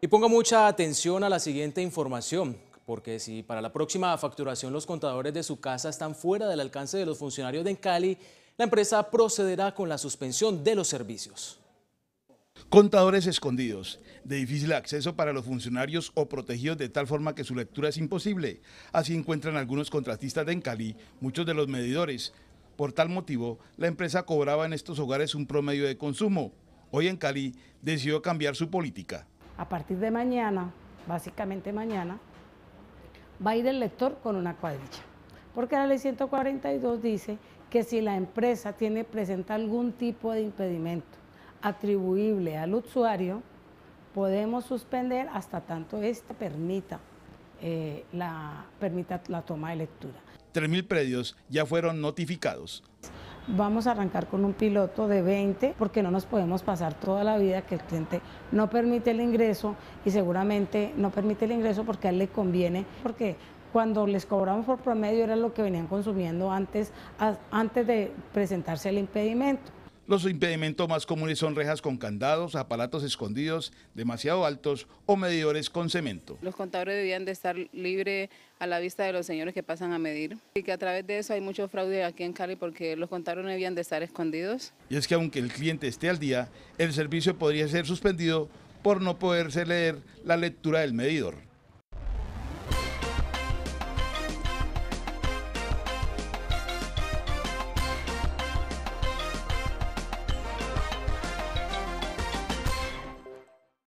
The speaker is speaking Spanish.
Y ponga mucha atención a la siguiente información, porque si para la próxima facturación los contadores de su casa están fuera del alcance de los funcionarios de Encali, la empresa procederá con la suspensión de los servicios. Contadores escondidos, de difícil acceso para los funcionarios o protegidos de tal forma que su lectura es imposible. Así encuentran algunos contratistas de Encali, muchos de los medidores. Por tal motivo, la empresa cobraba en estos hogares un promedio de consumo. Hoy en Cali decidió cambiar su política. A partir de mañana, básicamente mañana, va a ir el lector con una cuadrilla. Porque la ley 142 dice que si la empresa tiene presenta algún tipo de impedimento atribuible al usuario, podemos suspender hasta tanto ésta este permita, eh, la, permita la toma de lectura. 3.000 predios ya fueron notificados vamos a arrancar con un piloto de 20 porque no nos podemos pasar toda la vida que el cliente no permite el ingreso y seguramente no permite el ingreso porque a él le conviene, porque cuando les cobramos por promedio era lo que venían consumiendo antes, antes de presentarse el impedimento. Los impedimentos más comunes son rejas con candados, aparatos escondidos demasiado altos o medidores con cemento. Los contadores debían de estar libres a la vista de los señores que pasan a medir y que a través de eso hay mucho fraude aquí en Cali porque los contadores no debían de estar escondidos. Y es que aunque el cliente esté al día, el servicio podría ser suspendido por no poderse leer la lectura del medidor.